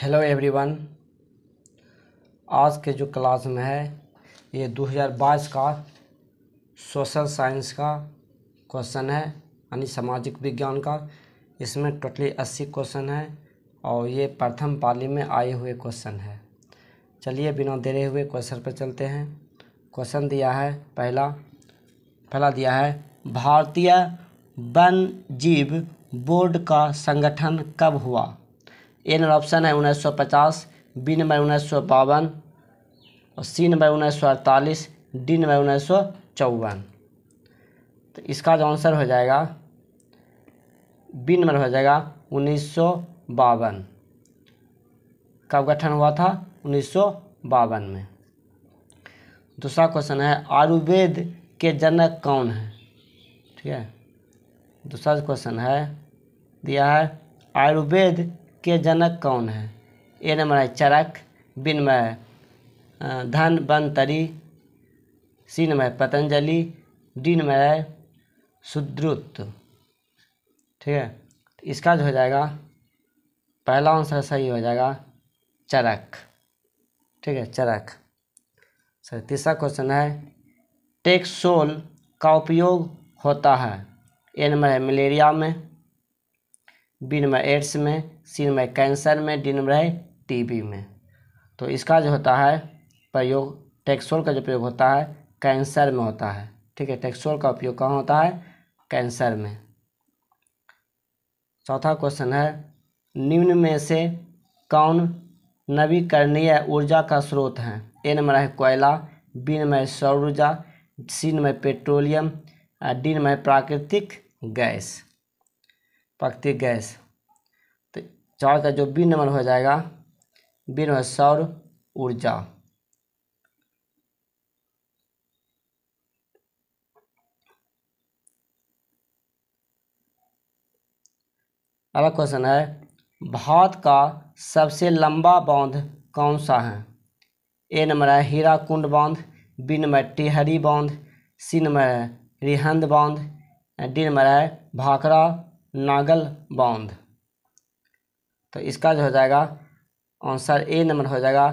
hello everyone आज के जो क्लास में है ये 2022 का सोशल साइंस का क्वेश्चन है यानी सामाजिक विज्ञान का इसमें टोटली अस्सी क्वेश्चन है और ये प्रथम पाली में आए हुए क्वेश्चन है चलिए बिना देरे हुए क्वेश्चन पर चलते हैं क्वेश्चन दिया है पहला पहला दिया है भारतीय वन जीव बोर्ड का संगठन कब हुआ ए नंबर ऑप्शन है उन्नीस सौ पचास बी नंबर उन्नीस सौ बावन और सी नंबर उन्नीस सौ अड़तालीस डी नंबर उन्नीस सौ चौवन तो इसका जो आंसर हो जाएगा बी नंबर हो जाएगा उन्नीस सौ बावन कब गठन हुआ था उन्नीस सौ बावन में दूसरा क्वेश्चन है आयुर्वेद के जनक कौन है ठीक है दूसरा क्वेश्चन है दिया है आयुर्वेद के जनक कौन है ए नंबर है चरक बी नंबर है धन बंतरी सी नंबर है पतंजलि डी नंबर है सुद्रुत ठीक है तो इसका जो हो जाएगा पहला आंसर सही हो जाएगा चरक ठीक है चरक सर तीसरा क्वेश्चन है टेक्सोल का उपयोग होता है ए नंबर है मलेरिया में बी नंबर एड्स में सी में कैंसर में डी नंबर है टीबी में तो इसका जो होता है प्रयोग टेक्सोल का जो प्रयोग होता है कैंसर में होता है ठीक है टेक्सोल का उपयोग कहाँ होता है कैंसर में चौथा क्वेश्चन है निम्न में से कौन नवीकरणीय ऊर्जा का स्रोत है ए नंबर है कोयला बी नंबर है सौर ऊर्जा C number petroleum D number प्राकृतिक गैस प्राकृतिक गैस चार का जो बी नंबर हो जाएगा बी नंबर सौर ऊर्जा अगला क्वेश्चन है भारत का सबसे लंबा बांध कौन सा है ए नंबर है हीरा कुंड बांध बी नंबर टिहरी बांध सी नंबर है रिहंद बांध डी नंबर है भाखरा नागल बांध तो इसका जो हो जाएगा आंसर ए नंबर हो जाएगा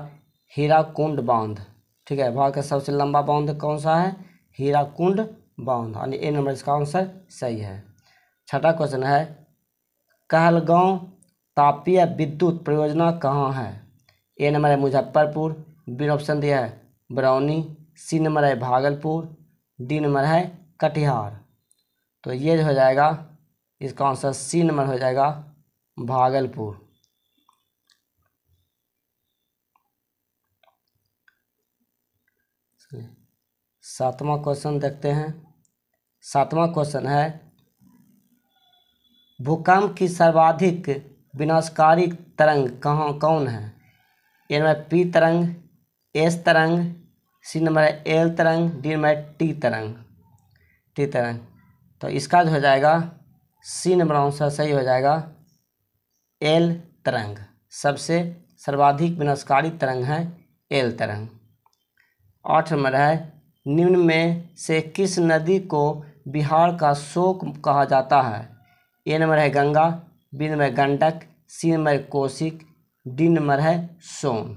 हीरा कुंड बांध ठीक है भारत का सबसे लंबा बांध कौन सा है हीरा कुंड बांध यानी ए नंबर इसका आंसर सही है छठा क्वेश्चन है कहलगांव तापीय विद्युत परियोजना कहाँ है ए नंबर है मुजफ्फरपुर बी ऑप्शन दिया है बरौनी सी नंबर है भागलपुर डी नंबर है कटिहार तो ये जो हो जाएगा इसका आंसर सी नंबर हो जाएगा भागलपुर सातवां क्वेश्चन देखते हैं सातवां क्वेश्चन है भूकंप की सर्वाधिक विनाशकारी तरंग कहाँ कौन है ए नंबर पी तरंग एस तरंग सी नंबर एल तरंग डी नंबर टी तरंग टी तरंग तो इसका जो हो जाएगा सी नंबर आंसर सही हो जाएगा एल तरंग सबसे सर्वाधिक विनाशकारी तरंग है एल तरंग आठ नंबर है निम्न में से किस नदी को बिहार का शोक कहा जाता है ए नंबर है Ganga B number Gandak C number Kosi D number है सोन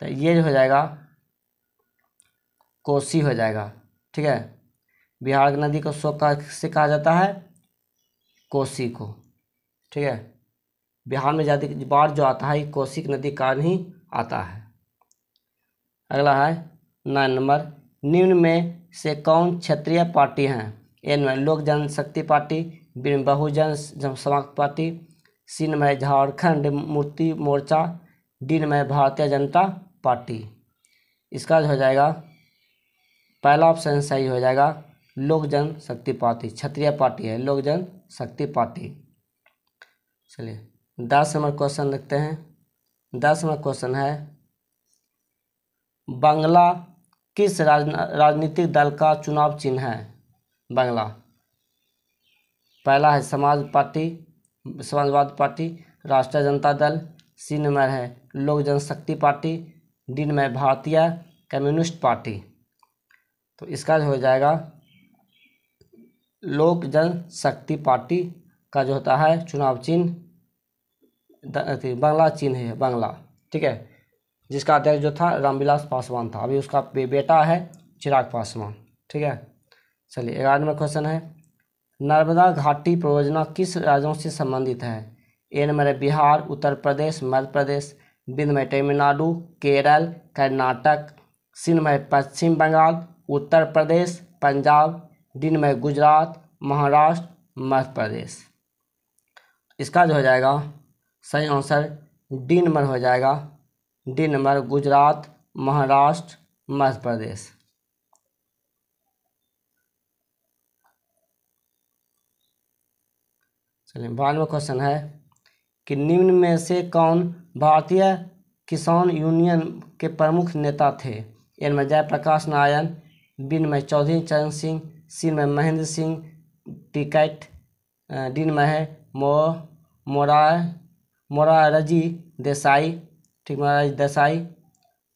तो ये हो जाएगा कोसी हो जाएगा ठीक है बिहार की नदी को शोक से कहा जाता है कोसी को ठीक है बिहार में ज़्यादा बाढ़ जो आता है कोसी की नदी कारण ही आता है अगला है नाइन नंबर निम्न में से कौन क्षेत्रीय पार्टी हैं एन में लोक जनशक्ति पार्टी बी में बहुजन समाज पार्टी सी में झारखंड मुक्ति मोर्चा डी में भारतीय जनता पार्टी इसका जो हो जाएगा पहला ऑप्शन सही हो जाएगा लोक जन शक्ति पार्टी क्षत्रिय पार्टी है लोक जन शक्ति पार्टी चलिए दस नंबर क्वेश्चन देखते हैं दस नंबर क्वेश्चन है बांग्ला किस राजनीतिक दल का चुनाव चिन्ह है बंगला पहला है समाज पार्टी समाजवादी पार्टी राष्ट्रीय जनता दल सी नंबर है Lok Janshakti Party D number Bharatiya Communist Party तो इसका जो हो जाएगा लोक जनशक्ति पार्टी का जो होता है चुनाव चिन्ह बंगला चिन्ह है बंगला ठीक है जिसका अध्यक्ष जो था रामविलास पासवान था अभी उसका बेटा है चिराग पासवान ठीक है चलिए ग्यारह नंबर क्वेश्चन है नर्मदा घाटी परियोजना किस राज्यों से संबंधित है ए नंबर है बिहार उत्तर प्रदेश मध्य प्रदेश बिंद में तमिलनाडु केरल कर्नाटक सिंध में पश्चिम बंगाल उत्तर प्रदेश पंजाब दिन में गुजरात महाराष्ट्र मध्य प्रदेश इसका जो हो जाएगा सही आंसर डी नंबर हो जाएगा डी नंबर गुजरात महाराष्ट्र मध्य प्रदेश चलिए बानवे क्वेश्चन है कि निम्न में से कौन भारतीय किसान यूनियन के प्रमुख नेता थे इनमें जयप्रकाश नारायण बिन में चौधरी चरण सिंह सिन में महेंद्र सिंह टिकैट डिन में है मो मोरा मोरारजी देसाई ठीक महाराज दस आई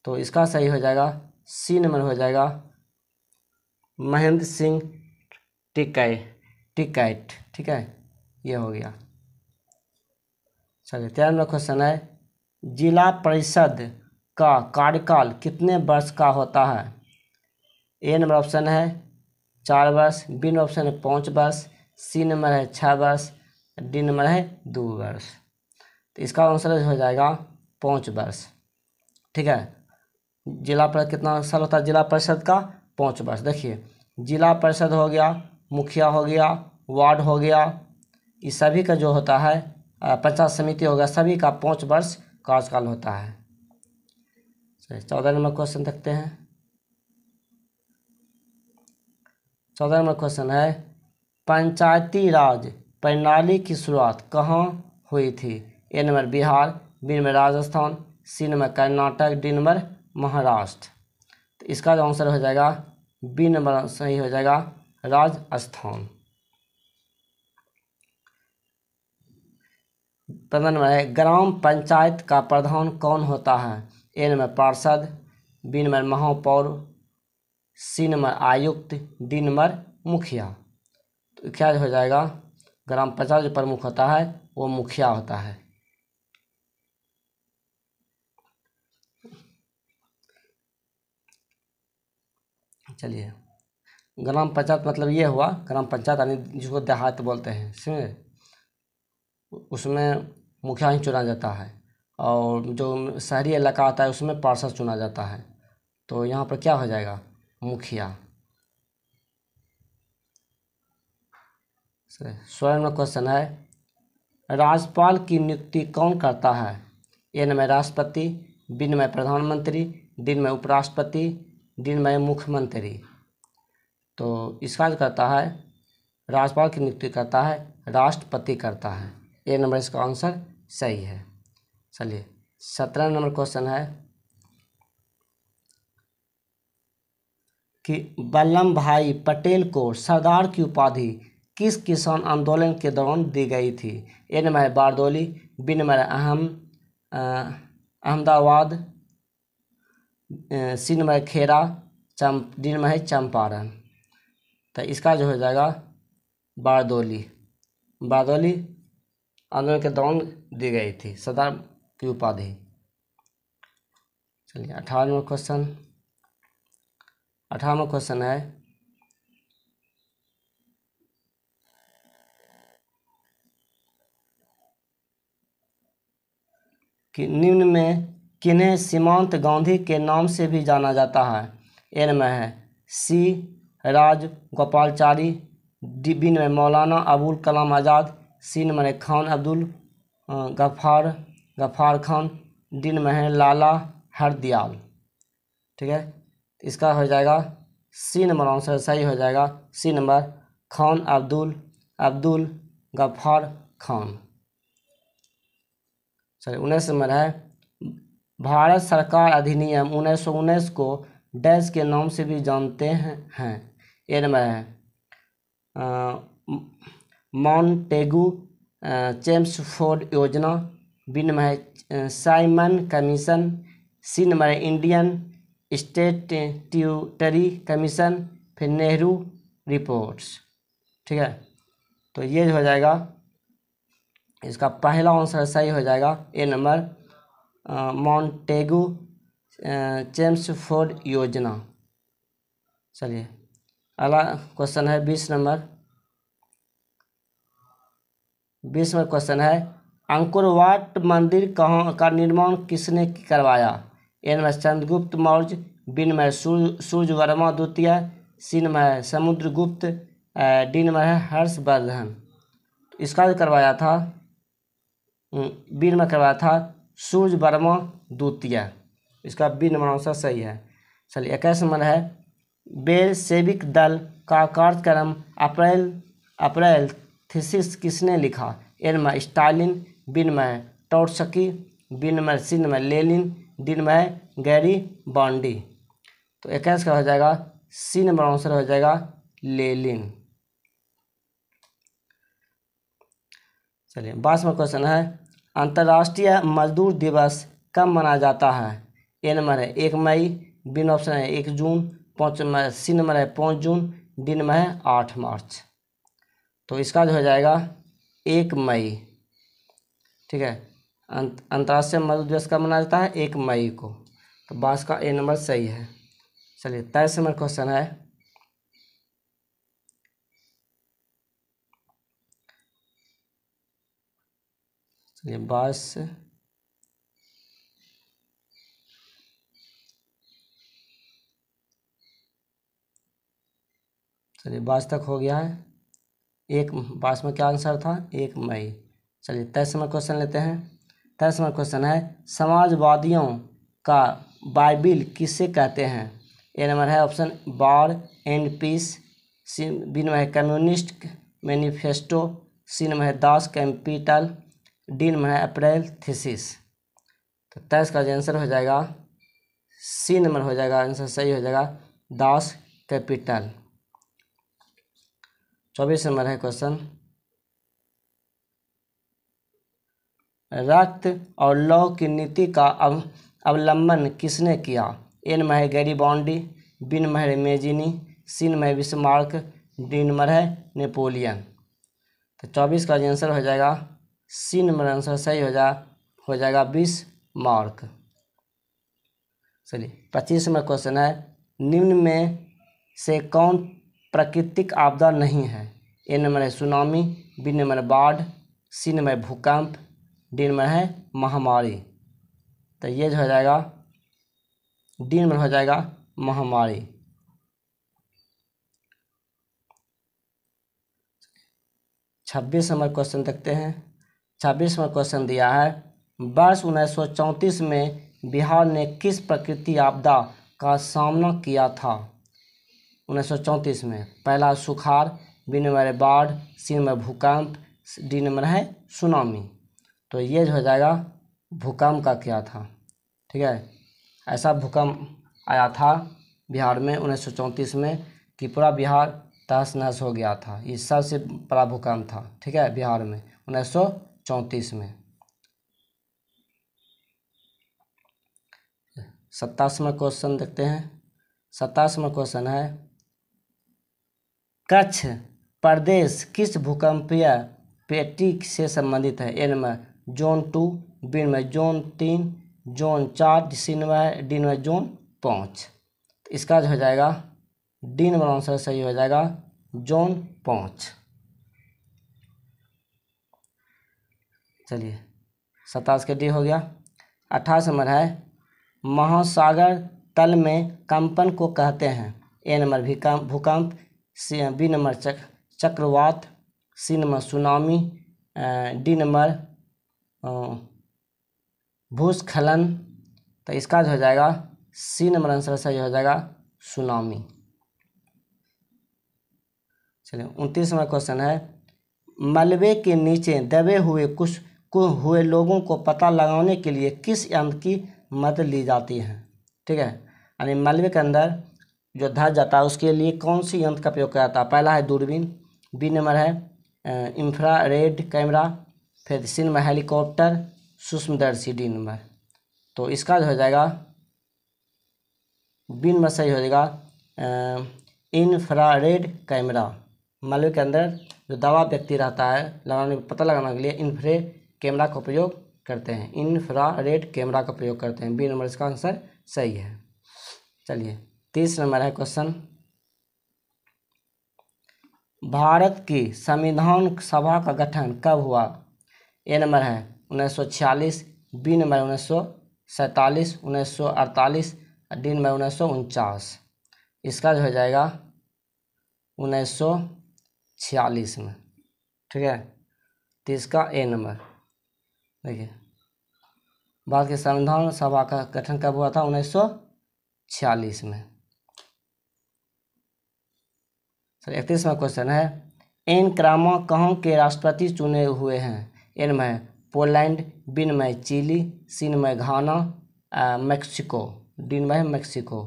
तो इसका सही हो जाएगा सी नंबर हो जाएगा महेंद्र सिंह टिकै टिकैट ठीक है ये हो गया चलिए तेरह नंबर क्वेश्चन है जिला परिषद का कार्यकाल कितने वर्ष का होता है ए नंबर ऑप्शन है चार वर्ष बी नंबर ऑप्शन है पाँच वर्ष सी नंबर है छः वर्ष डी नंबर है दो वर्ष तो इसका आंसर हो जाएगा पाँच वर्ष ठीक है जिला परिषद कितना साल होता है जिला परिषद का पाँच वर्ष देखिए जिला परिषद हो गया मुखिया हो गया वार्ड हो गया इस सभी का जो होता है पंचायत समिति हो गया सभी का पाँच वर्ष कार्यकाल होता है चौदह नंबर क्वेश्चन देखते हैं चौदह नंबर क्वेश्चन है पंचायती राज प्रणाली की शुरुआत कहाँ हुई थी A number Bihar B number Rajasthan C number Karnataka D number Maharashtra तो इसका जो आंसर हो जाएगा बी नंबर सही हो जाएगा राजस्थान पंद्रह नंबर है ग्राम पंचायत का प्रधान कौन होता है ए नंबर पार्षद बी नंबर महापौर सी नंबर आयुक्त डी नंबर मुखिया तो क्या हो जाएगा ग्राम पंचायत जो प्रमुख होता है वो मुखिया होता है चलिए ग्राम पंचायत मतलब ये हुआ ग्राम पंचायत यानी जिसको देहात बोलते हैं समझे उसमें मुखिया ही चुना जाता है और जो शहरी इलाका आता है उसमें पार्षद चुना जाता है तो यहाँ पर क्या हो जाएगा मुखिया स्वर्ण में क्वेश्चन है राज्यपाल की नियुक्ति कौन करता है एन में राष्ट्रपति बिन में प्रधानमंत्री दिन में उपराष्ट्रपति दिन में मुख्यमंत्री तो इसका जो करता है राज्यपाल की नियुक्ति करता है राष्ट्रपति करता है ए नंबर इसका आंसर सही है चलिए सत्रह नंबर क्वेश्चन है कि वल्लभ भाई पटेल को सरदार की उपाधि किस किसान आंदोलन के दौरान दी गई थी ए नंबर है बारदोली बी नंबर अहम अहमदाबाद सी में खेरा चम दिन में है चंपारण तो इसका जो हो जाएगा बारदोली बारदोली आंदोलन के दौरान दी गई थी सदर की उपाधि चलिए अठारहवा क्वेश्चन अठारहवा क्वेश्चन है कि निम्न में किन्हें सीमांत गांधी के नाम से भी जाना जाता है इनमें है सी राज गोपालचारी डिबिन में मौलाना अबुल कलाम आज़ाद सिन में खान अब्दुल गफ़ार गफ़ार खान दिन में है लाला हरदयाल ठीक है इसका हो जाएगा सी नंबर आंसर सही हो जाएगा C number Khan Abdul Abdul Ghaffar Khan sorry उन्नीस नंबर है भारत सरकार अधिनियम उन्नीस सौ उन्नीस को डैश के नाम से भी जानते हैं इनमें है माउंटेगू चेम्स फोर्ड योजना बिनम है साइमन कमीशन नंबर है इंडियन ट्यूटरी कमीशन फिर नेहरू रिपोर्ट्स ठीक है तो ये हो जाएगा इसका पहला आंसर सही हो जाएगा A number Montagu Chelmsford योजना चलिए अगला क्वेश्चन है बीस नंबर बीस नंबर क्वेश्चन है अंकुरवाट मंदिर कहाँ का निर्माण किसने करवाया एन में चंद्रगुप्त मौर्य बिन में सूर्य सूर्य वर्मा द्वितीय सिन में समुद्रगुप्त डिन में है हर्षवर्धन इसका भी करवाया था हम्म, बिन में करवाया था सूर्य वर्मा द्वितीय इसका बी नंबर आंसर सही है चलिए इक्कीस नंबर है बेल सेविक दल का कार्यक्रम अप्रैल अप्रैल थीसिस किसने लिखा में स्टालिन बिनमय टोटसकी बिनमय सिनमय लेलिन दिनमय गैरी बॉन्डी तो इक्कीस का हो जाएगा सी नंबर आंसर हो जाएगा लेलिन चलिए बाईसवा क्वेश्चन है अंतर्राष्ट्रीय मजदूर दिवस कब मनाया जाता है ए नंबर है एक मई बिन ऑप्शन है एक जून पाँच सी नंबर है पाँच जून डी नंबर है आठ मार्च तो इसका जो हो जाएगा एक मई ठीक है अंतर्राष्ट्रीय मजदूर दिवस कब मनाया जाता है एक मई को तो बास का ए नंबर सही है चलिए तेईस नंबर क्वेश्चन है चलिए बाईस से चलिए बाईस तक हो गया है एक बाईस में क्या आंसर था एक मई चलिए तेईस में क्वेश्चन लेते हैं तेईस में क्वेश्चन है समाजवादियों का बाइबिल किसे कहते हैं ए नंबर है option war and peace C B number है कम्युनिस्ट मैनिफेस्टो सी नंबर है दास कैपिटल डीन में है अप्रैल थीसिस तो तेईस का जो आंसर हो जाएगा सी नंबर हो जाएगा आंसर सही हो जाएगा दास कैपिटल चौबीस नंबर है क्वेश्चन रक्त और लौ की नीति का अव अवलंबन किसने किया एन में है गैरी बॉन्डी बिन में मेजिनी सीन में विस्मार्क डीन मर है नेपोलियन तो चौबीस का आंसर हो जाएगा सी नंबर आंसर सही हो जा हो जाएगा बीस मार्क चलिए पच्चीस नंबर क्वेश्चन है निम्न में से कौन प्राकृतिक आपदा नहीं है ए नंबर है सुनामी बी नंबर बाढ़ सी नंबर भूकंप डी नंबर है महामारी तो ये जो हो जाएगा डी नंबर हो जाएगा महामारी छब्बीस नंबर क्वेश्चन देखते हैं छब्बीसवा क्वेश्चन दिया है वर्ष उन्नीस में बिहार ने किस प्रकृति आपदा का सामना किया था उन्नीस में पहला सुखार बी नंबर है बाढ़ सी नंबर भूकंप डी नंबर है सुनामी तो ये जो हो जाएगा भूकंप का क्या था ठीक है ऐसा भूकंप आया था बिहार में उन्नीस में कि पूरा बिहार तहस नहस हो गया था ये सबसे बड़ा भूकंप था ठीक है बिहार में उन्नीस चौंतीस में सत्तासवा क्वेश्चन देखते हैं सत्तासवा क्वेश्चन है कच्छ प्रदेश किस भूकंपीय पेटी से संबंधित है एन में जोन टू बी में जोन तीन जोन चार सी में डी में जोन पाँच इसका जो हो जाएगा डी नंबर आंसर सही हो जाएगा जोन पाँच चलिए सताईस के डी हो गया अट्ठाईस नंबर है महासागर तल में कंपन को कहते हैं ए नंबर भूकंप भूकंप सी बी नंबर चक चक्रवात सी नंबर सुनामी डी नंबर भूस्खलन तो इसका जो हो जाएगा सी नंबर आंसर सही हो जाएगा सुनामी चलिए उनतीस नंबर क्वेश्चन है मलबे के नीचे दबे हुए कुछ को हुए लोगों को पता लगाने के लिए किस यंत्र की मदद ली जाती है ठीक है यानी मलबे के अंदर जो धस जाता है उसके लिए कौन सी यंत्र का प्रयोग किया जाता है पहला है दूरबीन बी नंबर है इंफ्रा रेड कैमरा फिर सी नंबर हेलीकॉप्टर सूक्ष्मदर्शी डी नंबर तो इसका जो हो जाएगा बी नंबर सही हो जाएगा इन्फ्रा रेड कैमरा मलबे के अंदर जो दवा व्यक्ति रहता है लगाने पता लगाने के लिए इन्फ्रे कैमरा का प्रयोग करते हैं इन्फ्रा रेड कैमरा का प्रयोग करते हैं बी नंबर इसका आंसर सही है चलिए तीस नंबर है क्वेश्चन भारत की संविधान सभा का गठन कब हुआ ए नंबर है उन्नीस सौ छियालीस बी नंबर उन्नीस सौ सैंतालीस उन्नीस सौ अड़तालीस डी नंबर उन्नीस सौ उनचास इसका जो हो जाएगा उन्नीस सौ छियालीस में ठीक है तो इसका ए नंबर देखिए भारत के संविधान सभा का गठन कब हुआ था उन्नीस सौ छियालीस में सर इकतीसवा क्वेश्चन है एन क्रामा कहाँ के राष्ट्रपति चुने हुए हैं एन में पोलैंड बिन में चिली सीन में घाना मैक्सिको डिन में मैक्सिको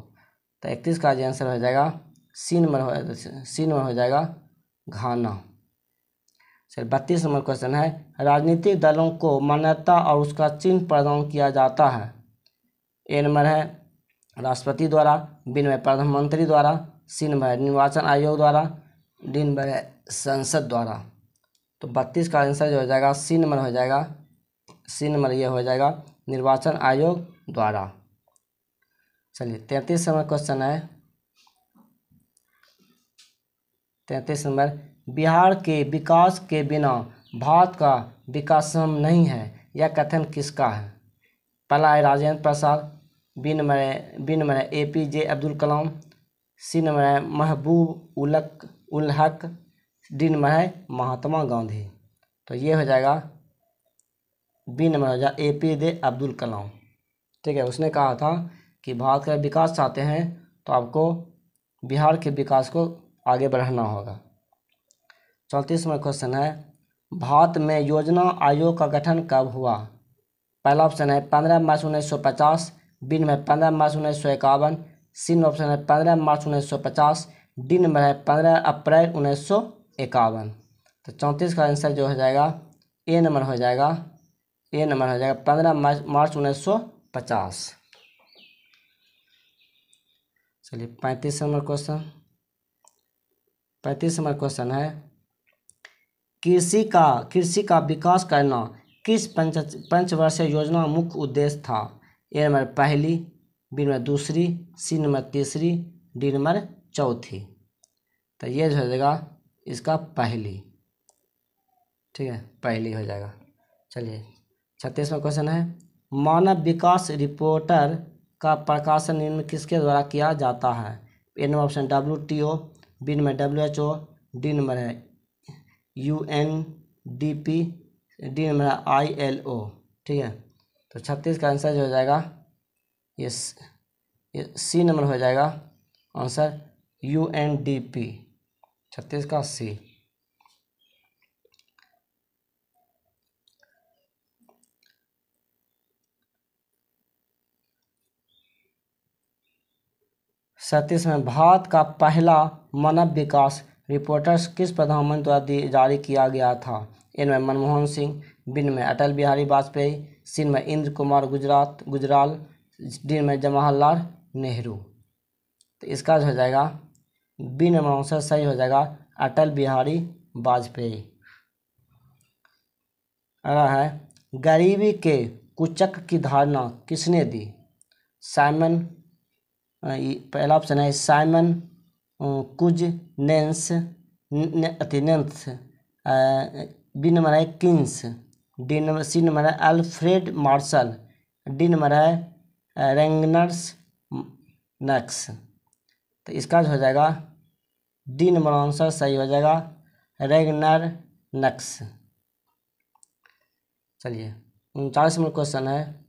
तो इकतीस का आंसर हो जाएगा सीन में हो सीन में हो जाएगा घाना चलिए बत्तीस नंबर क्वेश्चन है राजनीतिक दलों को मान्यता और उसका चिन्ह प्रदान किया जाता है ए नंबर है राष्ट्रपति द्वारा बी नंबर प्रधानमंत्री द्वारा सी नंबर है निर्वाचन आयोग द्वारा डी नंबर है संसद द्वारा तो बत्तीस का आंसर जो हो जाएगा सी नंबर हो जाएगा सी नंबर ये हो जाएगा निर्वाचन आयोग द्वारा चलिए तैंतीस नंबर क्वेश्चन है तैंतीस नंबर बिहार के विकास के बिना भारत का विकास संभव नहीं है यह कथन किसका है पहला है राजेंद्र प्रसाद बिन नंबर बिन B A P J Abdul Kalam C number है महबूब उलक उल हक डी नंबर है महात्मा गांधी तो ये हो जाएगा बिन नंबर ए पी जे अब्दुल कलाम ठीक है उसने कहा था कि भारत का विकास चाहते हैं तो आपको बिहार के विकास को आगे बढ़ाना होगा चौंतीसवा क्वेश्चन है भारत में योजना आयोग का गठन कब हुआ पहला ऑप्शन है पंद्रह मार्च उन्नीस सौ पचास बी नंबर पंद्रह मार्च उन्नीस सौ इक्यावन सी नंबर ऑप्शन है पंद्रह मार्च उन्नीस सौ पचास डी नंबर है पंद्रह अप्रैल उन्नीस सौ इक्यावन तो चौंतीस का आंसर जो हो जाएगा ए नंबर हो जाएगा ए नंबर हो जाएगा पंद्रह मार्च उन्नीस सौ पचास चलिए पैंतीस नंबर क्वेश्चन पैंतीस नंबर क्वेश्चन है कृषि का कृषि का विकास करना किस पंच पंचवर्षीय योजना मुख्य उद्देश्य था ए नंबर पहली बी नंबर दूसरी सी नंबर तीसरी डी नंबर चौथी तो ये जो हो जाएगा इसका पहली ठीक है पहली हो जाएगा चलिए छत्तीसवा क्वेश्चन है मानव विकास रिपोर्टर का प्रकाशन निम्न किसके द्वारा किया जाता है A number option W T O B number W H O D number है U N D P D number I L O ठीक है तो छत्तीस का आंसर जो हो जाएगा ये ये सी नंबर हो जाएगा answer U N D P छत्तीस का सी सैंतीस में भारत का पहला मानव विकास रिपोर्टर्स किस प्रधानमंत्री द्वारा जारी किया गया था इनमें मनमोहन सिंह बिन में अटल बिहारी वाजपेयी सिन में इंद्र कुमार गुजरात गुजराल डिन में जवाहरलाल नेहरू तो इसका जो हो जाएगा बिन मनमोहन सही हो जाएगा अटल बिहारी वाजपेयी अगला है गरीबी के कुचक की धारणा किसने दी साइमन पहला ऑप्शन है साइमन कुछ नेंस अथेनेंस बी नंबर है Keynes D number C number है अल्फ्रेड मार्शल डी नंबर है रेंगनर्स नक्स तो इसका जो हो जाएगा डी नंबर आंसर सही हो जाएगा रेगनर नक्स चलिए उनचास नंबर क्वेश्चन है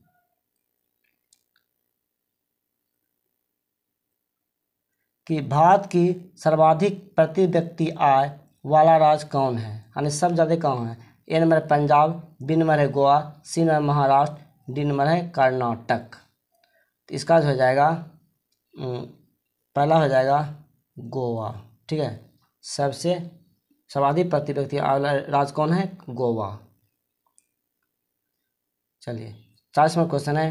कि भारत की सर्वाधिक प्रति व्यक्ति आय वाला राज्य कौन है यानी सब ज़्यादा कौन है A number Punjab B number है Goa C number Maharashtra D number है कर्नाटक तो इसका हो जाएगा पहला हो जाएगा गोवा ठीक है सबसे सर्वाधिक प्रति व्यक्ति आय वाला राज कौन है गोवा चलिए चालीस नंबर क्वेश्चन है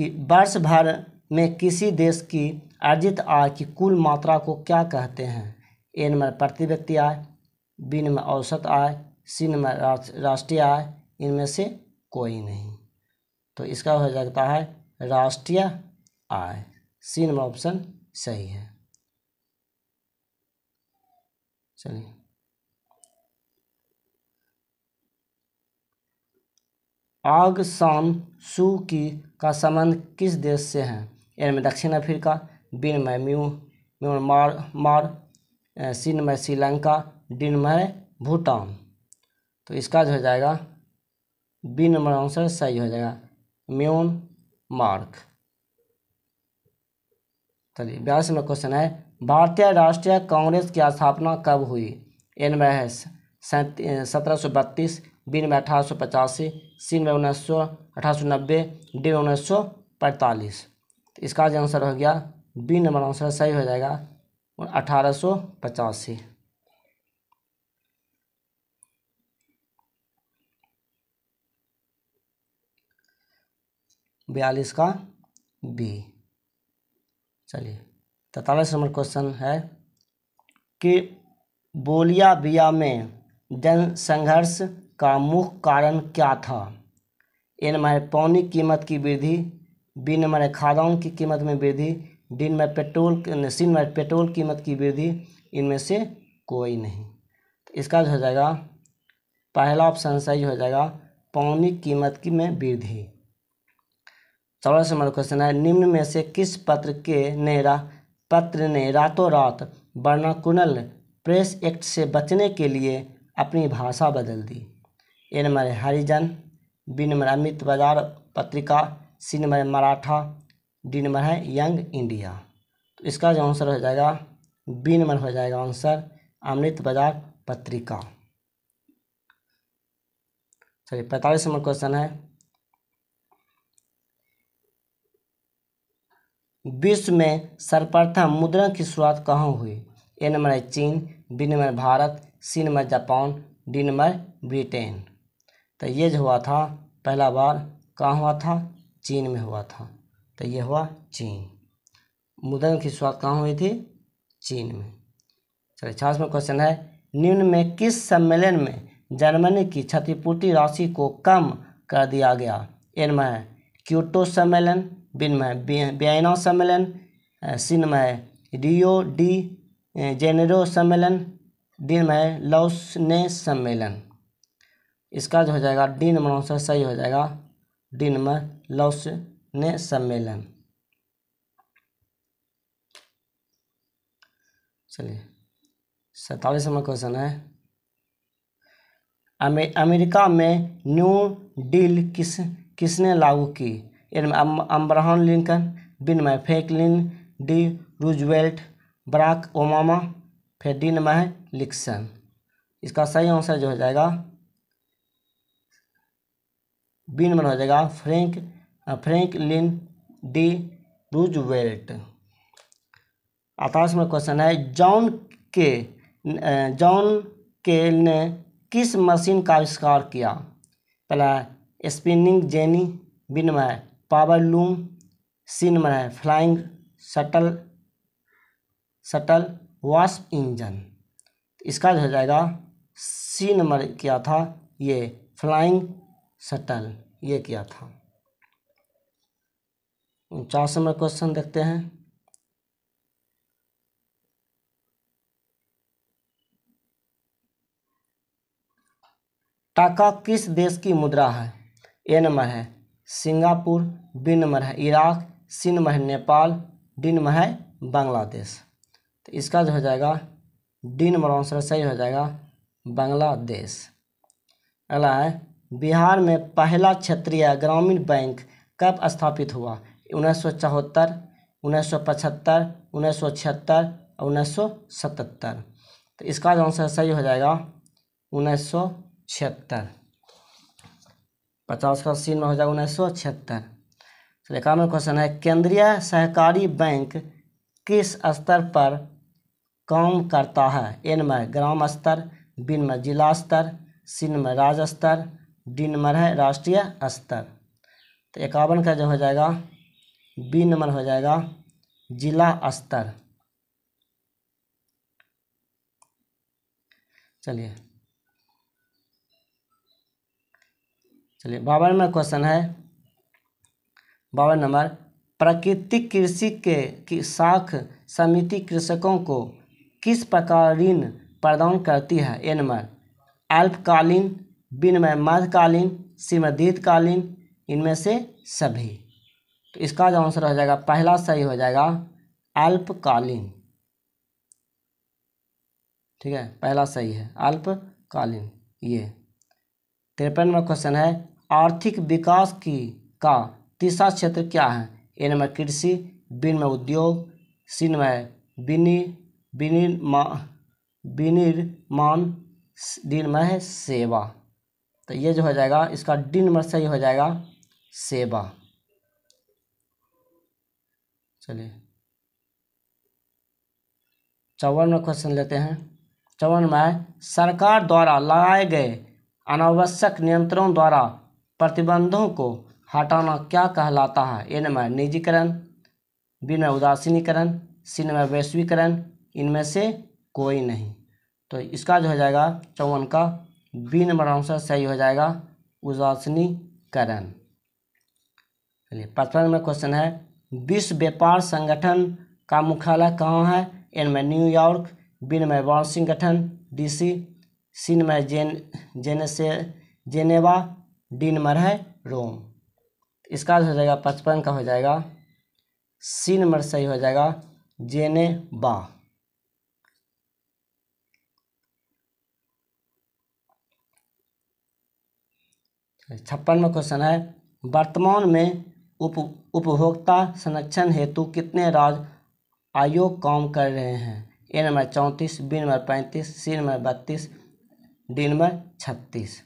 कि वर्ष भर में किसी देश की अर्जित आय की कुल मात्रा को क्या कहते हैं ए नंबर प्रति व्यक्ति आय बी नंबर औसत आय सी नंबर राष्ट्रीय आय इनमें से कोई नहीं तो इसका हो जाता है राष्ट्रीय आय सी नंबर ऑप्शन सही है चलिए आग शाम सू की का संबंध किस देश से है इनमें दक्षिण अफ्रीका बिन में म्यू म्यांमार मार सिन में श्रीलंका डिन में भूटान तो इसका जो हो जाएगा बी नंबर आंसर सही हो जाएगा म्यून मार्क चलिए बयालीस नंबर क्वेश्चन है भारतीय राष्ट्रीय कांग्रेस की स्थापना कब हुई एन में है सत्रह सौ बत्तीस बिन में अठारह सौ पचासी सीन में उन्नीस सौ अठारह सौ नब्बे डी उन्नीस सौ पैंतालीस तो इसका जो आंसर हो गया बी नंबर आंसर सही हो जाएगा अठारह सौ पचासी बयालीस का बी चलिए तैतालीस नंबर क्वेश्चन है कि बोलिया बिया में जनसंघर्ष का मुख्य कारण क्या था ए नंबर है पौनी कीमत की वृद्धि बी नंबर है खादाओं की कीमत में वृद्धि D number petrol C number petrol कीमत की वृद्धि इनमें से कोई नहीं तो इसका जो हो जाएगा पहला ऑप्शन सही हो जाएगा पौनी कीमत की में वृद्धि चौरासी नंबर क्वेश्चन है निम्न में से किस पत्र के ने रा पत्र ने रातों रात वर्णाकुनल प्रेस एक्ट से बचने के लिए अपनी भाषा बदल दी ए नंबर है हरिजन बिनमृत बाजार पत्रिका सिन मराठा डी नंबर है यंग इंडिया तो इसका जो आंसर हो जाएगा बी नंबर हो जाएगा आंसर अमृत बाजार पत्रिका चलिए पैंतालीस नंबर क्वेश्चन है विश्व में सर्वप्रथम मुद्रण की शुरुआत कहाँ हुई ए नंबर है चीन B number Bharat C number Japan D number Britain तो ये जो हुआ था पहला बार कहाँ हुआ था चीन में हुआ था तो ये हुआ चीन मुद्रण की शुरुआत कहाँ हुई थी चीन में चलिए छाछ में क्वेश्चन है निम्न में किस सम्मेलन में जर्मनी की क्षतिपूर्ति राशि को कम कर दिया गया इनमें क्यूटो सम्मेलन बिनमें बियना सम्मेलन सिनमय रियो डी जेनेरो सम्मेलन दिनमय लौसने सम्मेलन इसका जो हो जाएगा डी नंबर आंसर सही हो जाएगा डी नंबर लौस ने सम्मेलन चलिए सैतालीस नंबर क्वेश्चन है अमेरिका में न्यू डील किस किसने लागू की इनमें लिंकन बिन में Franklin D Roosevelt Barack Obama फिर डी नंबर है लिक्सन इसका सही आंसर जो हो जाएगा बी नंबर हो जाएगा फ्रेंक फ्रेंक लिन डी वेल्ट अठारह में क्वेश्चन है जॉन के जॉन के ने किस मशीन का आविष्कार किया पहला स्पिनिंग जेनी बी नंबर है पावर लूम सी नंबर है फ्लाइंग शटल शटल वॉश इंजन इसका जो हो जाएगा सी नंबर क्या था ये फ्लाइंग शटल ये किया था उनचास नंबर क्वेश्चन देखते हैं टाका किस देश की मुद्रा है ए नंबर है सिंगापुर बी नंबर है इराक सी नंबर है नेपाल डी नंबर है बांग्लादेश तो इसका जो हो जाएगा डी नंबर आंसर सही हो जाएगा बांग्लादेश अगला है बिहार में पहला क्षेत्रीय ग्रामीण बैंक कब स्थापित हुआ उन्नीस सौ चौहत्तर उन्नीस सौ पचहत्तर उन्नीस सौ छिहत्तर और उन्नीस सौ सतहत्तर तो इसका जो आंसर सही हो जाएगा उन्नीस सौ छिहत्तर पचास का सीन में हो जाएगा उन्नीस सौ छिहत्तर चलिए इक्यावन क्वेश्चन है केंद्रीय सहकारी बैंक किस स्तर पर काम करता है एन में ग्राम स्तर बिन में जिला स्तर सिन में राज्य स्तर डी नंबर है राष्ट्रीय स्तर तो इक्यावन का जो हो जाएगा बी नंबर हो जाएगा जिला स्तर चलिए चलिए बावन नंबर क्वेश्चन है बावन नंबर प्राकृतिक कृषि के की शाख समिति कृषकों को किस प्रकार ऋण प्रदान करती है ए नंबर अल्पकालीन विनिमय मध्यकालीन सीमदीर्घकालीन इनमें से सभी तो इसका जो आंसर हो जाएगा पहला सही हो जाएगा अल्पकालीन ठीक है पहला सही है अल्पकालीन ये तिरपनवा क्वेश्चन है आर्थिक विकास की का तीसरा क्षेत्र क्या है ए नंबर कृषि विनिमय उद्योग सी नंबर विनिर्मा विनिर्माण डी है सेवा तो ये जो हो जाएगा इसका डी नंबर सही हो जाएगा सेवा चलिए चौवन में क्वेश्चन लेते हैं चौवन में सरकार द्वारा लगाए गए अनावश्यक नियंत्रणों द्वारा प्रतिबंधों को हटाना क्या कहलाता है ए नंबर निजीकरण बी में उदासीनीकरण सी नंबर वैश्वीकरण इनमें से कोई नहीं तो इसका जो हो जाएगा चौवन का बी नंबर आंसर सही हो जाएगा उदासनीकरण चलिए पचपन नंबर क्वेश्चन है विश्व व्यापार संगठन का मुख्यालय कहाँ है एन में New York B number Washington D C number जेन जेने से जेनेवा डी नंबर है रोम इसका हो जाएगा पचपन का हो जाएगा सी नंबर सही हो जाएगा जेनेबा छप्पनवा क्वेश्चन है वर्तमान में उप उपभोक्ता संरक्षण हेतु कितने राज्य आयोग काम कर रहे हैं ए नंबर चौंतीस बी नंबर पैंतीस सी नंबर बत्तीस डी नंबर छत्तीस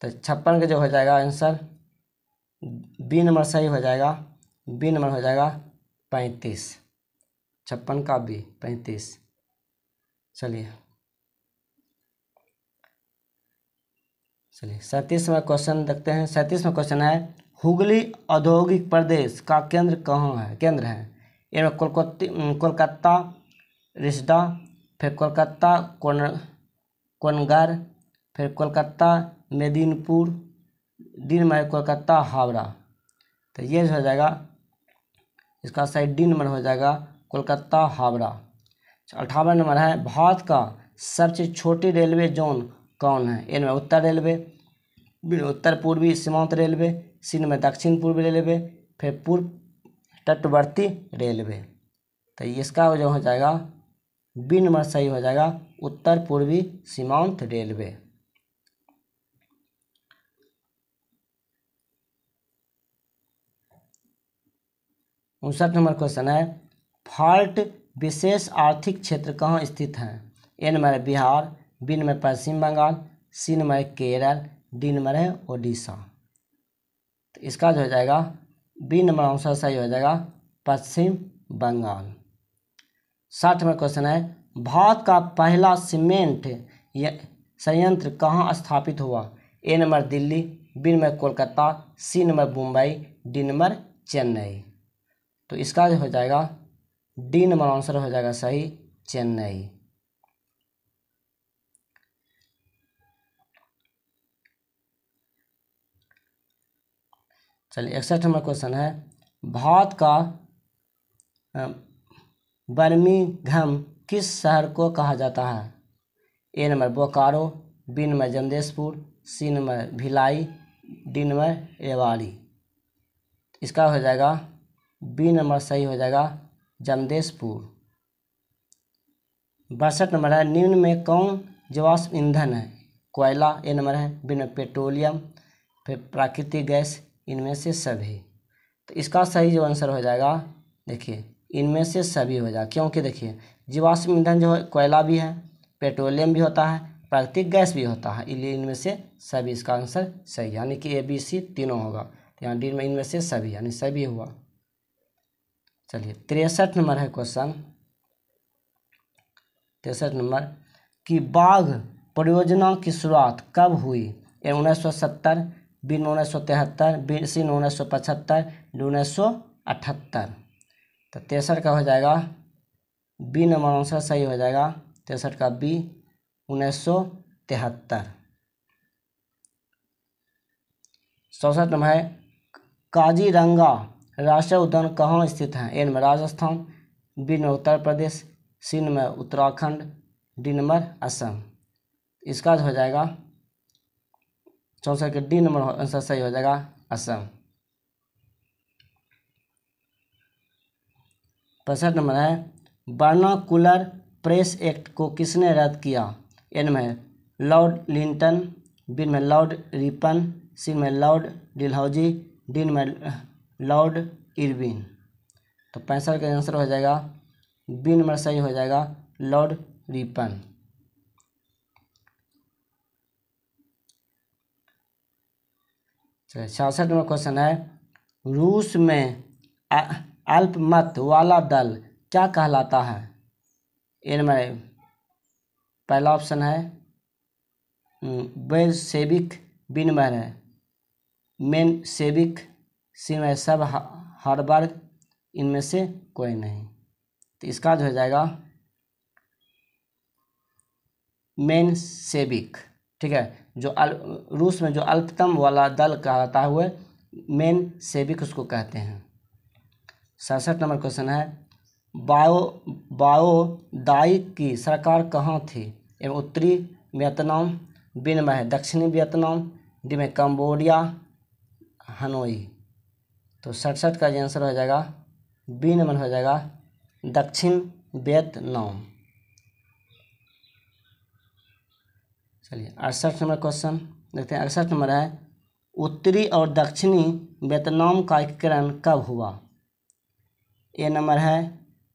तो छप्पन का जो हो जाएगा आंसर बी नंबर सही हो जाएगा बी नंबर हो जाएगा पैंतीस छप्पन का बी पैंतीस चलिए चलिए सैंतीसवा क्वेश्चन देखते हैं सैंतीसवा क्वेश्चन है हुगली औद्योगिक प्रदेश का केंद्र कहाँ है केंद्र है इनमें कोलकाता कोलकाता रिसडा फिर कोलकाता कोनगर फिर कोलकाता मेदिनीपुर दिन में कोलकाता हावड़ा तो ये हो जाएगा इसका सही डी नंबर हो जाएगा कोलकाता हावड़ा अच्छा, अठावन नंबर है भारत का सबसे छोटी रेलवे जोन कौन है एन में उत्तर रेलवे बी में उत्तर पूर्वी सीमांत रेलवे सीन में दक्षिण पूर्वी रेलवे फिर पूर्व तटवर्ती रेलवे तो इसका जो हो जाएगा बी नंबर सही हो जाएगा उत्तर पूर्वी सीमांत रेलवे उनसठ नंबर क्वेश्चन है फाल्ट विशेष आर्थिक क्षेत्र कहाँ स्थित हैं एन number Bihar B number Paschim Bengal C number Kerala D number है ओडिशा तो इसका जो हो जाएगा बी नंबर आंसर सही हो जाएगा पश्चिम बंगाल साठ नंबर क्वेश्चन है भारत का पहला सीमेंट संयंत्र कहाँ स्थापित हुआ A number Delhi B number Kolkata C number Mumbai D number Chennai तो इसका जो हो जाएगा डी नंबर आंसर हो जाएगा सही चेन्नई चलिए इकसठ नंबर क्वेश्चन है भारत का बर्मिंघम किस शहर को कहा जाता है A number Bokaro B number Jamshedpur C number Bhilai D number Rewari इसका हो जाएगा बी नंबर सही हो जाएगा जमदेशपुर बासठ नंबर है निम्न में कौन जीवाश्म ईंधन है कोयला ए नंबर है बी नंबर पेट्रोलियम फिर प्राकृतिक गैस इनमें से सभी तो इसका सही जो आंसर हो जाएगा देखिए इनमें से सभी हो जाएगा क्योंकि देखिए जीवाश्म ईंधन जो है कोयला भी है पेट्रोलियम भी होता है प्राकृतिक गैस भी होता है इसलिए इनमें से सभी इसका आंसर सही यानी कि ए बी सी तीनों होगा तो यहाँ डी में इनमें से सभी यानी सभी हुआ चलिए तिरसठ नंबर है क्वेश्चन तिरसठ नंबर कि बाघ परियोजना की शुरुआत कब हुई उन्नीस सौ सत्तर बी उन्नीस सौ तिहत्तर बी सी उन्नीस सौ पचहत्तर डी उन्नीस सौ अठहत्तर तो तिरसठ का हो जाएगा बी नंबर आंसर सही हो जाएगा तिरसठ का बी उन्नीस सौ तिहत्तर चौसठ नंबर है काजीरंगा राष्ट्रीय उद्यान कहाँ स्थित है एन में राजस्थान बी में उत्तर प्रदेश सी में उत्तराखंड डी नंबर असम इसका हो जाएगा चौंसठ के डी नंबर आंसर सही हो जाएगा असम पैंसठ नंबर है कूलर प्रेस एक्ट को किसने रद्द किया एन में लॉर्ड लिंटन बिन में लॉर्ड रिपन सी में लॉर्ड डिलहौजी डिन में लॉर्ड इरविन तो पैंसठ का आंसर हो जाएगा बी नंबर सही हो जाएगा लॉर्ड रिपन छियासठ नंबर क्वेश्चन है रूस में अल्पमत वाला दल क्या कहलाता है इनमें पहला ऑप्शन है हम्म, बेल सेविक विनमर है मेन सेविक सिमय सब हर वर्ग इनमें से कोई नहीं तो इसका जो हो जाएगा मेन सेविक ठीक है जो अल रूस में जो अल्पतम वाला दल कहता हुए मेन सेविक उसको कहते हैं सड़सठ नंबर क्वेश्चन है बायो बायोदाई की सरकार कहाँ थी एवं उत्तरी वियतनाम बिन में दक्षिणी वियतनाम डी में कम्बोडिया हनोई तो सड़सठ का आंसर हो जाएगा बिन मन हो जाएगा दक्षिण वियतनाम चलिए अड़सठ नंबर क्वेश्चन देखते हैं अड़सठ नंबर है उत्तरी और दक्षिणी वियतनाम का एकीकरण कब हुआ ए नंबर है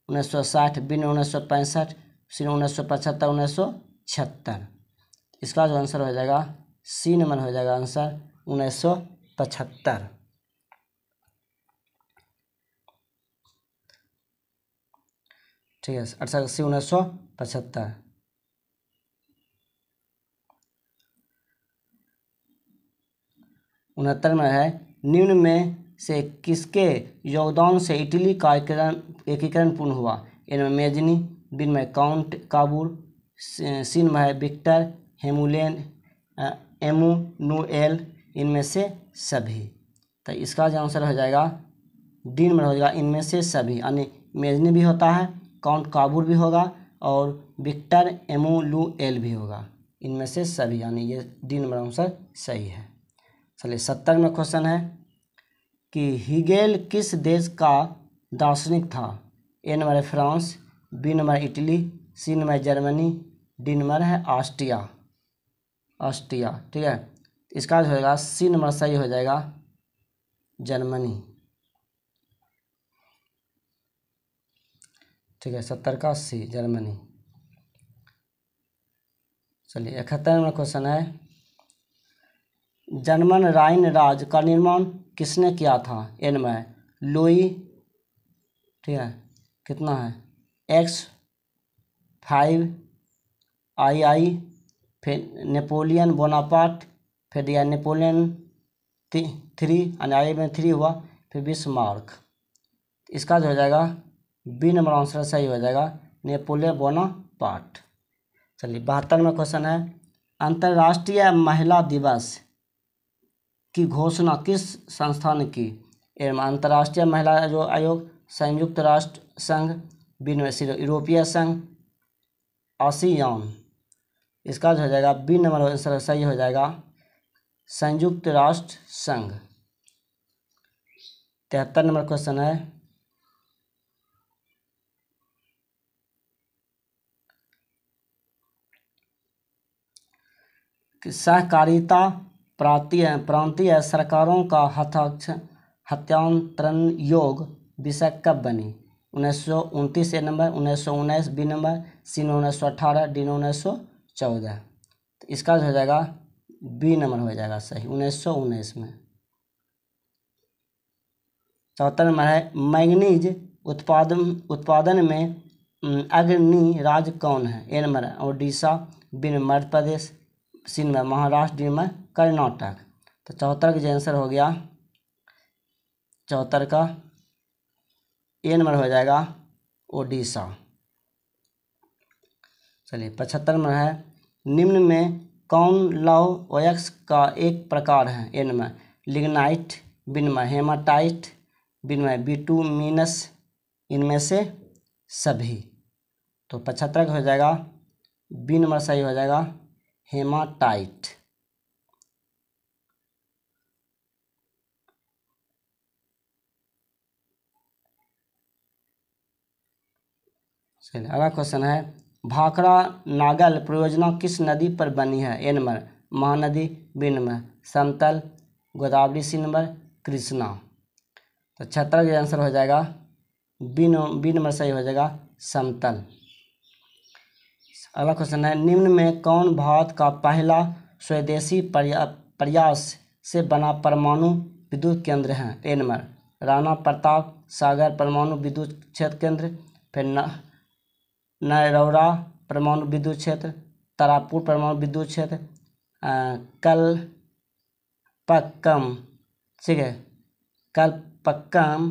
उन्नीस सौ साठ बी उन्नीस सौ पैंसठ सी उन्नीस सौ पचहत्तर उन्नीस सौ छिहत्तर इसका जो आंसर हो जाएगा सी नंबर हो जाएगा आंसर उन्नीस सौ पचहत्तर ठीक है अड़सठ अस्सी उन्नीस सौ पचहत्तर उनहत्तर में है निम्न में से किसके योगदान से इटली का एकीकरण पूर्ण हुआ इनमें मेजनी बिन में काउंट काबुल सिन में है विक्टर हेमुलेन एमुनुएल इनमें से सभी तो इसका जो आंसर हो जाएगा दिन में हो जाएगा इनमें से सभी यानी मेजनी भी होता है काउंट काबुर भी होगा और विक्टर लू एल भी होगा इनमें से सभी यानी ये दिन नंबर आंसर सही है चलिए सत्तर में क्वेश्चन है कि हिगेल किस देश का दार्शनिक था ए नंबर है France B number Italy C number Germany D number है ऑस्ट्रिया ऑस्ट्रिया ठीक है इसका जो होगा सी नंबर सही हो जाएगा जर्मनी ठीक है सत्तर का सी जर्मनी चलिए इकहत्तर नंबर क्वेश्चन है जर्मन राइन राज का निर्माण किसने किया था इनमें लुई ठीक है कितना है एक्स फाइव आई आई फिर नेपोलियन बोनापार्ट फिर दिया नेपोलियन थ्री यानी आई में थ्री हुआ फिर बीस मार्क इसका जो हो जाएगा बी नंबर आंसर सही हो जाएगा नेपोलियन बोनापार्ट चलिए बहत्तर में क्वेश्चन है अंतर्राष्ट्रीय महिला दिवस की घोषणा किस संस्था ने की एवं अंतर्राष्ट्रीय महिला आयोग संयुक्त राष्ट्र संघ विनिवेश यूरोपीय संघ आसियान इसका जो हो जाएगा बी नंबर आंसर सही हो जाएगा संयुक्त राष्ट्र संघ तिहत्तर नंबर क्वेश्चन है सहकारिता प्रांतीय प्रांतीय सरकारों का हथाक्ष हत्यांतरण योग विषय कब बनी उन्नीस सौ उनतीस ए नंबर उन्नीस सौ उन्नीस बी नंबर सी उन्नीस सौ अठारह डी उन्नीस सौ चौदह तो इसका हो जाएगा बी नंबर हो जाएगा सही उन्नीस सौ उन्नीस में चौथा नंबर है मैंगनीज उत्पादन उत्पादन में अग्रणी राज्य कौन है A number Odisha B number Madhya Pradesh C number Maharashtra D number Karnataka तो चौहत्तर का जो आंसर हो गया चौहत्तर का ए नंबर हो जाएगा ओडिशा चलिए पचहत्तर नंबर है निम्न में कौन लव ओयक्स का एक प्रकार है ए नंबर लिग्नाइट विनमय हेमाटाइट विनमय बिटूमिनस इनमें से सभी तो पचहत्तर का हो जाएगा बी नंबर सही हो जाएगा हेमाटाइट चलिए अगला क्वेश्चन है भाखड़ा नागल परियोजना किस नदी पर बनी है एनमर नंबर महानदी बी नंबर समतल गोदावरी सी नंबर कृष्णा तो छहत्तर जो आंसर हो जाएगा बी बी नंबर सही हो जाएगा समतल अगला क्वेश्चन है निम्न में कौन भारत का पहला स्वदेशी प्रयास से बना परमाणु विद्युत केंद्र है एनमर राणा प्रताप सागर परमाणु विद्युत क्षेत्र केंद्र फिर नरौरा परमाणु विद्युत क्षेत्र तारापुर परमाणु विद्युत क्षेत्र कलपक्कम ठीक है कलपक्कम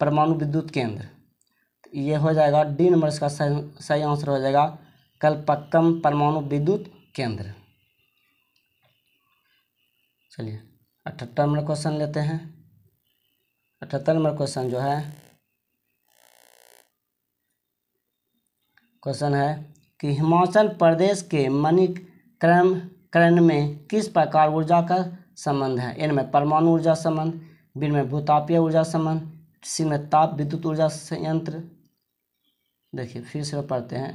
परमाणु विद्युत केंद्र ये हो जाएगा डी नंबर इसका सही आंसर हो जाएगा कलपक्कम परमाणु विद्युत केंद्र चलिए अठहत्तर नंबर क्वेश्चन लेते हैं अठहत्तर नंबर क्वेश्चन जो है क्वेश्चन है कि हिमाचल प्रदेश के मणिक्रमकरण करण में किस प्रकार ऊर्जा का संबंध है इनमें परमाणु ऊर्जा संबंध बिन में भूतापीय ऊर्जा संबंध सी में ताप विद्युत ऊर्जा संयंत्र देखिए फिर से पढ़ते हैं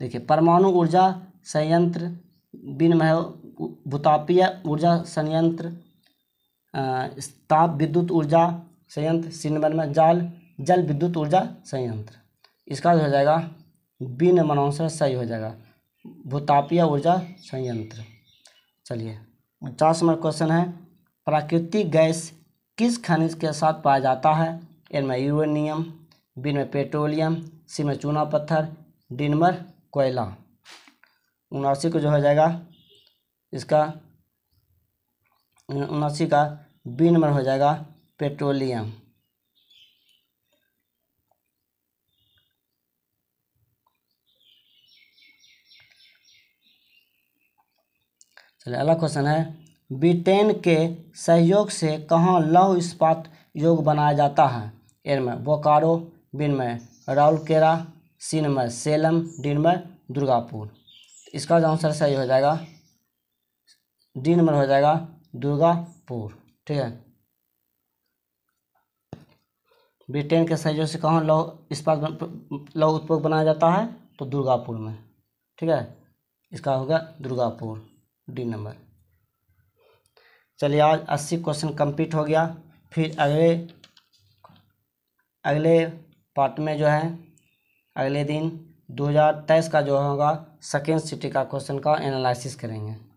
देखिए परमाणु ऊर्जा संयंत्र बिन में भूतापीय ऊर्जा संयंत्र ताप विद्युत ऊर्जा संयंत्र सी में जाल जल विद्युत ऊर्जा संयंत्र इसका हो जाएगा बी नंबर आंसर सही हो जाएगा भूतापीय ऊर्जा संयंत्र चलिए उनचास नंबर क्वेश्चन है प्राकृतिक गैस किस खनिज के साथ पाया जाता है एन में यूरेनियम बी में पेट्रोलियम सी में चूना पत्थर डी नंबर कोयला उनासी को जो हो जाएगा इसका उनासी का बी नंबर हो जाएगा पेट्रोलियम चलिए अगला क्वेश्चन है ब्रिटेन के सहयोग से कहाँ लौह इस्पात योग बनाया जाता है एन में बोकारो बिन में राउलकेरा सीन में सेलम डीन में दुर्गापुर इसका जो आंसर सही हो जाएगा डी नंबर हो जाएगा दुर्गापुर ठीक है ब्रिटेन के सहयोग से कहाँ लौह इस्पात लौह उत्पाद बनाया जाता है तो दुर्गापुर में ठीक है इसका होगा दुर्गापुर डी नंबर चलिए आज अस्सी क्वेश्चन कंप्लीट हो गया फिर अगले अगले पार्ट में जो है अगले दिन दो हज़ार तेईस का जो होगा सेकेंड सिटी का क्वेश्चन का एनालिसिस करेंगे